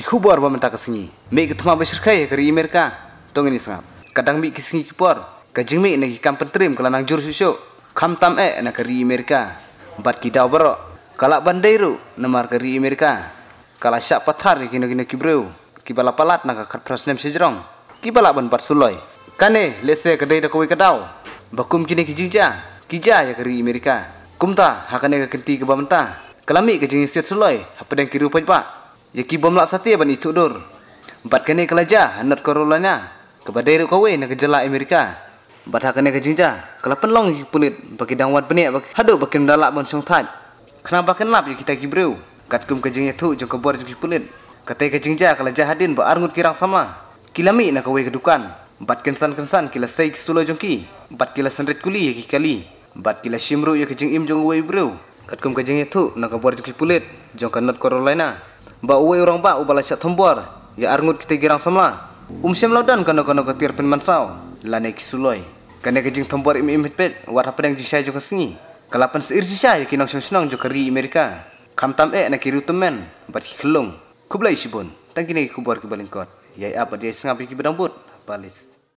kikubor bama tak kesini. Mek tu mampu syirkai kerja Amerika. Tung ini sangat. Kadang mek kesini kikubor. Kajing mek nak ikam pentrim kalau nak jurus isu. Kam tam eh nak kerja Amerika. Bat kita berok. Kalak bandai ru nama kerja Amerika. Kalak syak patar ni kena kena kibreu. Kibala palat nak kat prasnem sejerong. Kibala ban pat suloi. Kane lese kedai dah kau ikadau. Bakum kini kijingja. Kija ya kerja Amerika. Kumta hakannya kenti kebamenta. Kalau mek kajing isir suloi. Apa ha yang kiri pun pak. Yaki bom lak sati apa ni tu dur. Empat kene kelaja anak korolanya. Lah. Kepada iru kawe nak jela Amerika. Empat hak kene kejinja. Kelapan penlong yaki pulit. Bagi dangwat benih. Haduk bagi mendalak bon syung tat. Kenapa kenap yaki tak kibriu. Kat kum kejinja tu jom kebuar jom pulit. Katai kejinja kelaja hadin buat arngut kirang sama. Kilami nak kawe kedukan. Empat kensan-kensan kila saik sulo jongki. Empat kila senret kuli yaki kali. Empat kila simru yaki jeng im jong kawe ibriu. Kat kum kejinja tu nak kebuar jong pulit, Jong kanot korolanya. Lah ba uwe urang ba ubala sya thombor ya arngut kita girang semla. um sem laudan kana kana katir tirpen mansau la ne suloi. kana ke jing thombor im im pet war hapen jing sya jo kasni kalapan seir jisai, sya ki nong sunang jo kari amerika kam tam e nak ki temen, men bat ki khlong kublai sibon tangine ki kubor ki balingkot ya apa dia sengapi ki bedang but balis